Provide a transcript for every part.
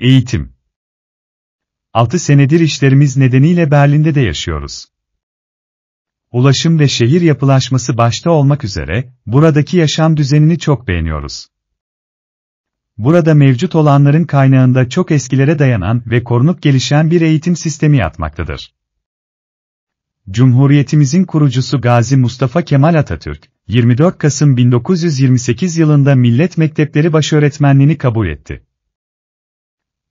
Eğitim 6 senedir işlerimiz nedeniyle Berlin'de de yaşıyoruz. Ulaşım ve şehir yapılaşması başta olmak üzere, buradaki yaşam düzenini çok beğeniyoruz. Burada mevcut olanların kaynağında çok eskilere dayanan ve korunup gelişen bir eğitim sistemi yatmaktadır. Cumhuriyetimizin kurucusu Gazi Mustafa Kemal Atatürk, 24 Kasım 1928 yılında millet mektepleri başöğretmenliğini kabul etti.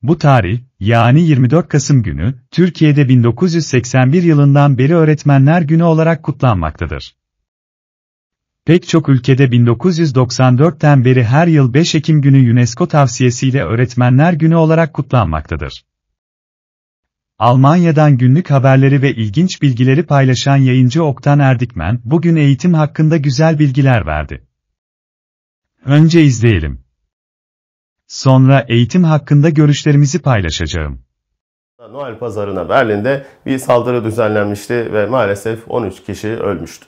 Bu tarih, yani 24 Kasım günü, Türkiye'de 1981 yılından beri Öğretmenler Günü olarak kutlanmaktadır. Pek çok ülkede 1994'ten beri her yıl 5 Ekim günü UNESCO tavsiyesiyle Öğretmenler Günü olarak kutlanmaktadır. Almanya'dan günlük haberleri ve ilginç bilgileri paylaşan yayıncı Oktan Erdikmen, bugün eğitim hakkında güzel bilgiler verdi. Önce izleyelim. Sonra eğitim hakkında görüşlerimizi paylaşacağım. Noel pazarına Berlin'de bir saldırı düzenlenmişti ve maalesef 13 kişi ölmüştü.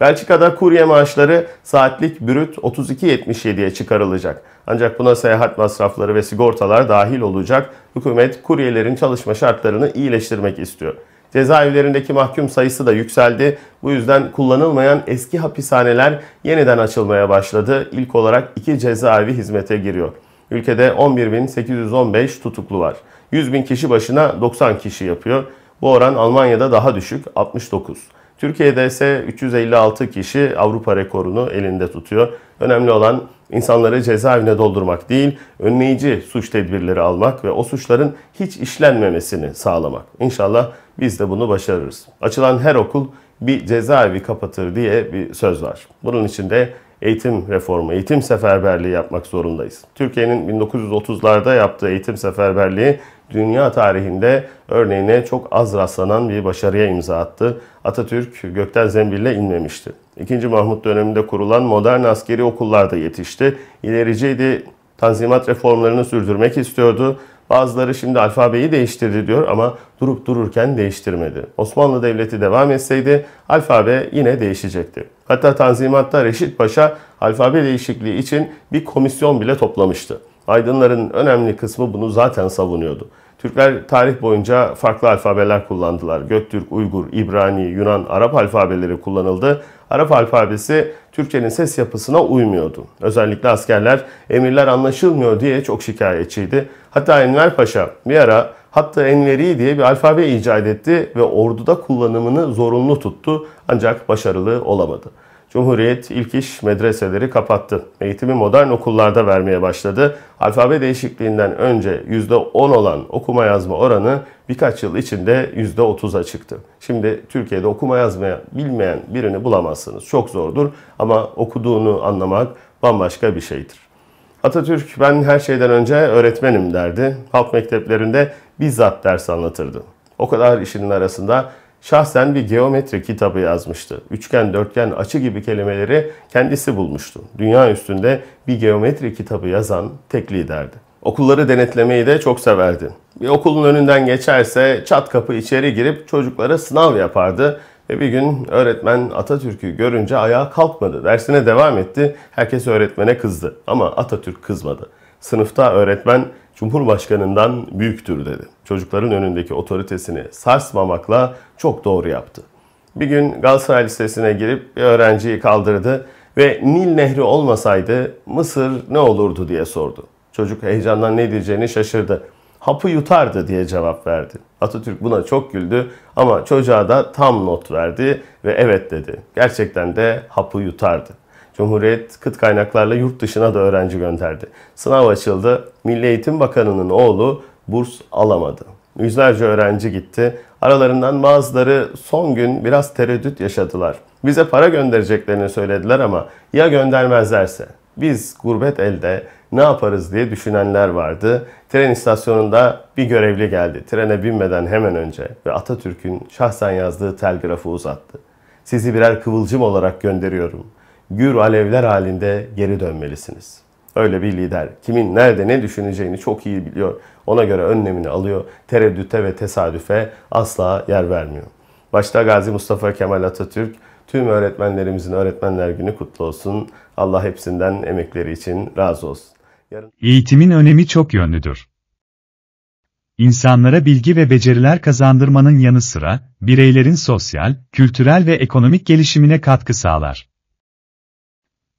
Belçika'da kurye maaşları saatlik brüt 32.77'ye çıkarılacak. Ancak buna seyahat masrafları ve sigortalar dahil olacak. Hükümet kuryelerin çalışma şartlarını iyileştirmek istiyor. Cezaevlerindeki mahkum sayısı da yükseldi. Bu yüzden kullanılmayan eski hapishaneler yeniden açılmaya başladı. İlk olarak iki cezaevi hizmete giriyor. Ülkede 11.815 tutuklu var. 100.000 kişi başına 90 kişi yapıyor. Bu oran Almanya'da daha düşük 69. Türkiye'de ise 356 kişi Avrupa rekorunu elinde tutuyor. Önemli olan insanları cezaevine doldurmak değil, önleyici suç tedbirleri almak ve o suçların hiç işlenmemesini sağlamak. İnşallah biz de bunu başarırız. Açılan her okul bir cezaevi kapatır diye bir söz var. Bunun için de eğitim reformu, eğitim seferberliği yapmak zorundayız. Türkiye'nin 1930'larda yaptığı eğitim seferberliği dünya tarihinde örneğine çok az rastlanan bir başarıya imza attı. Atatürk gökten zembille inmemişti. İkinci Mahmut döneminde kurulan modern askeri okullarda yetişti. İlericiydi, tanzimat reformlarını sürdürmek istiyordu Bazıları şimdi alfabeyi değiştirdi diyor ama durup dururken değiştirmedi. Osmanlı Devleti devam etseydi alfabe yine değişecekti. Hatta Tanzimat'ta Reşit Paşa alfabe değişikliği için bir komisyon bile toplamıştı. Aydınların önemli kısmı bunu zaten savunuyordu. Türkler tarih boyunca farklı alfabeler kullandılar. Göktürk, Uygur, İbrani, Yunan, Arap alfabeleri kullanıldı. Arap alfabesi Türkçenin ses yapısına uymuyordu. Özellikle askerler emirler anlaşılmıyor diye çok şikayetçiydi. Hatta Enver Paşa bir ara hatta Enveri diye bir alfabe icat etti ve orduda kullanımını zorunlu tuttu ancak başarılı olamadı. Cumhuriyet ilk iş medreseleri kapattı. Eğitimi modern okullarda vermeye başladı. Alfabe değişikliğinden önce %10 olan okuma yazma oranı birkaç yıl içinde %30'a çıktı. Şimdi Türkiye'de okuma yazmaya bilmeyen birini bulamazsınız. Çok zordur ama okuduğunu anlamak bambaşka bir şeydir. Atatürk ben her şeyden önce öğretmenim derdi. Halk mekteplerinde bizzat ders anlatırdı. O kadar işinin arasında şahsen bir geometri kitabı yazmıştı. Üçgen, dörtgen, açı gibi kelimeleri kendisi bulmuştu. Dünya üstünde bir geometri kitabı yazan tek liderdi. Okulları denetlemeyi de çok severdi. Bir okulun önünden geçerse çat kapı içeri girip çocuklara sınav yapardı ve bir gün öğretmen Atatürk'ü görünce ayağa kalkmadı. Dersine devam etti. Herkes öğretmene kızdı. Ama Atatürk kızmadı. Sınıfta öğretmen Cumhurbaşkanından büyüktür dedi. Çocukların önündeki otoritesini sarsmamakla çok doğru yaptı. Bir gün Galatasaray Lisesi'ne girip bir öğrenciyi kaldırdı ve Nil Nehri olmasaydı Mısır ne olurdu diye sordu. Çocuk heyecandan ne diyeceğini şaşırdı hapı yutardı diye cevap verdi. Atatürk buna çok güldü ama çocuğa da tam not verdi ve evet dedi. Gerçekten de hapı yutardı. Cumhuriyet kıt kaynaklarla yurt dışına da öğrenci gönderdi. Sınav açıldı. Milli Eğitim Bakanı'nın oğlu burs alamadı. Yüzlerce öğrenci gitti. Aralarından bazıları son gün biraz tereddüt yaşadılar. Bize para göndereceklerini söylediler ama ya göndermezlerse? Biz gurbet elde ne yaparız diye düşünenler vardı. Tren istasyonunda bir görevli geldi. Trene binmeden hemen önce ve Atatürk'ün şahsen yazdığı telgrafı uzattı. Sizi birer kıvılcım olarak gönderiyorum. Gür alevler halinde geri dönmelisiniz. Öyle bir lider. Kimin nerede ne düşüneceğini çok iyi biliyor. Ona göre önlemini alıyor. Tereddüte ve tesadüfe asla yer vermiyor. Başta Gazi Mustafa Kemal Atatürk, tüm öğretmenlerimizin öğretmenler günü kutlu olsun. Allah hepsinden emekleri için razı olsun. Eğitimin önemi çok yönlüdür. İnsanlara bilgi ve beceriler kazandırmanın yanı sıra, bireylerin sosyal, kültürel ve ekonomik gelişimine katkı sağlar.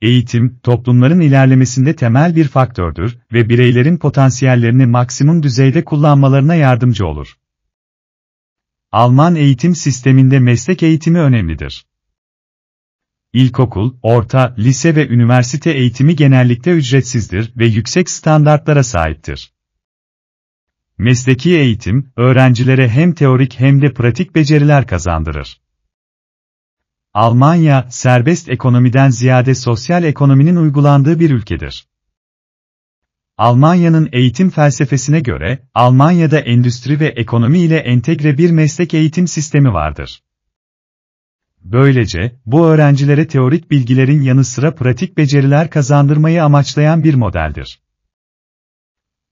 Eğitim, toplumların ilerlemesinde temel bir faktördür ve bireylerin potansiyellerini maksimum düzeyde kullanmalarına yardımcı olur. Alman eğitim sisteminde meslek eğitimi önemlidir ilkokul, orta, lise ve üniversite eğitimi genellikle ücretsizdir ve yüksek standartlara sahiptir. Mesleki eğitim, öğrencilere hem teorik hem de pratik beceriler kazandırır. Almanya, serbest ekonomiden ziyade sosyal ekonominin uygulandığı bir ülkedir. Almanya'nın eğitim felsefesine göre, Almanya'da endüstri ve ekonomi ile entegre bir meslek eğitim sistemi vardır. Böylece, bu öğrencilere teorik bilgilerin yanı sıra pratik beceriler kazandırmayı amaçlayan bir modeldir.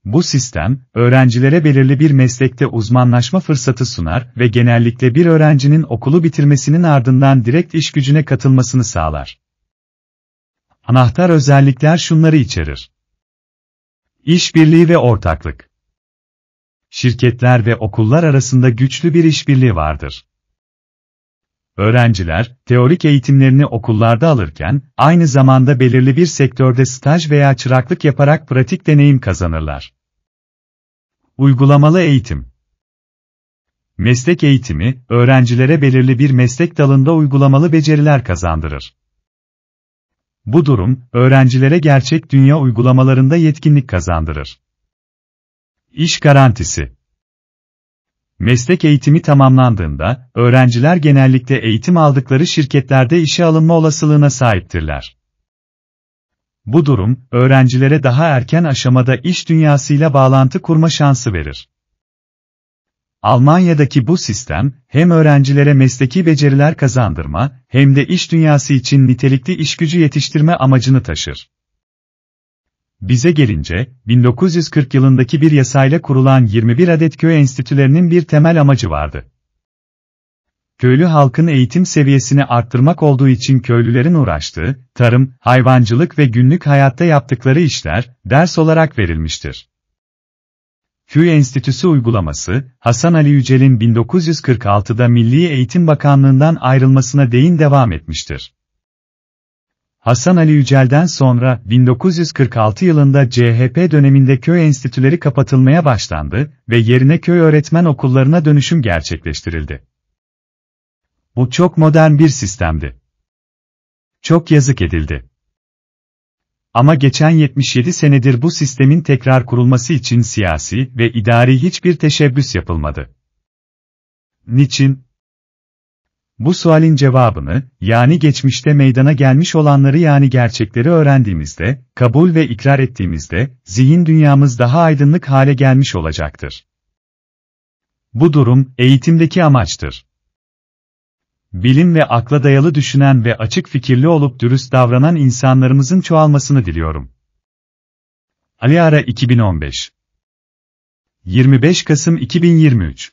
Bu sistem, öğrencilere belirli bir meslekte uzmanlaşma fırsatı sunar ve genellikle bir öğrencinin okulu bitirmesinin ardından direkt iş gücüne katılmasını sağlar. Anahtar özellikler şunları içerir. İşbirliği ve ortaklık. Şirketler ve okullar arasında güçlü bir işbirliği vardır. Öğrenciler, teorik eğitimlerini okullarda alırken, aynı zamanda belirli bir sektörde staj veya çıraklık yaparak pratik deneyim kazanırlar. Uygulamalı eğitim Meslek eğitimi, öğrencilere belirli bir meslek dalında uygulamalı beceriler kazandırır. Bu durum, öğrencilere gerçek dünya uygulamalarında yetkinlik kazandırır. İş garantisi Meslek eğitimi tamamlandığında, öğrenciler genellikle eğitim aldıkları şirketlerde işe alınma olasılığına sahiptirler. Bu durum, öğrencilere daha erken aşamada iş dünyasıyla bağlantı kurma şansı verir. Almanya'daki bu sistem, hem öğrencilere mesleki beceriler kazandırma, hem de iş dünyası için nitelikli iş gücü yetiştirme amacını taşır. Bize gelince, 1940 yılındaki bir yasayla kurulan 21 adet köy enstitülerinin bir temel amacı vardı. Köylü halkın eğitim seviyesini arttırmak olduğu için köylülerin uğraştığı, tarım, hayvancılık ve günlük hayatta yaptıkları işler, ders olarak verilmiştir. Köy Enstitüsü uygulaması, Hasan Ali Yücel'in 1946'da Milli Eğitim Bakanlığından ayrılmasına değin devam etmiştir. Hasan Ali Yücel'den sonra 1946 yılında CHP döneminde köy enstitüleri kapatılmaya başlandı ve yerine köy öğretmen okullarına dönüşüm gerçekleştirildi. Bu çok modern bir sistemdi. Çok yazık edildi. Ama geçen 77 senedir bu sistemin tekrar kurulması için siyasi ve idari hiçbir teşebbüs yapılmadı. Niçin? Bu sualin cevabını, yani geçmişte meydana gelmiş olanları yani gerçekleri öğrendiğimizde, kabul ve ikrar ettiğimizde, zihin dünyamız daha aydınlık hale gelmiş olacaktır. Bu durum, eğitimdeki amaçtır. Bilim ve akla dayalı düşünen ve açık fikirli olup dürüst davranan insanlarımızın çoğalmasını diliyorum. Ali Ara 2015 25 Kasım 2023